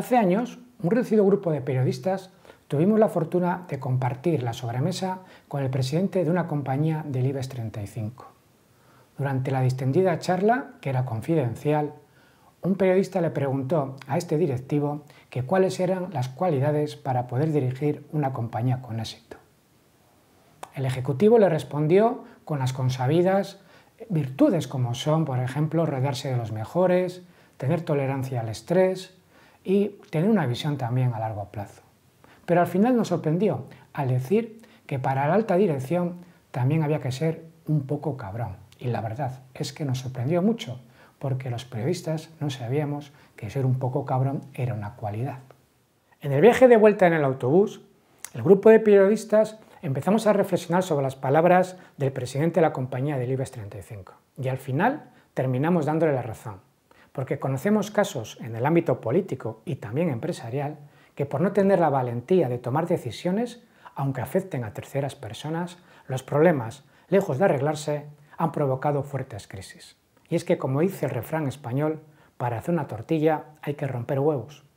Hace años, un reducido grupo de periodistas tuvimos la fortuna de compartir la sobremesa con el presidente de una compañía del IBEX 35. Durante la distendida charla, que era confidencial, un periodista le preguntó a este directivo que cuáles eran las cualidades para poder dirigir una compañía con éxito. El ejecutivo le respondió con las consabidas virtudes como son, por ejemplo, rodearse de los mejores, tener tolerancia al estrés, y tener una visión también a largo plazo. Pero al final nos sorprendió al decir que para la alta dirección también había que ser un poco cabrón. Y la verdad es que nos sorprendió mucho, porque los periodistas no sabíamos que ser un poco cabrón era una cualidad. En el viaje de vuelta en el autobús, el grupo de periodistas empezamos a reflexionar sobre las palabras del presidente de la compañía del IBEX 35. Y al final terminamos dándole la razón porque conocemos casos en el ámbito político y también empresarial que por no tener la valentía de tomar decisiones, aunque afecten a terceras personas, los problemas, lejos de arreglarse, han provocado fuertes crisis. Y es que, como dice el refrán español, para hacer una tortilla hay que romper huevos.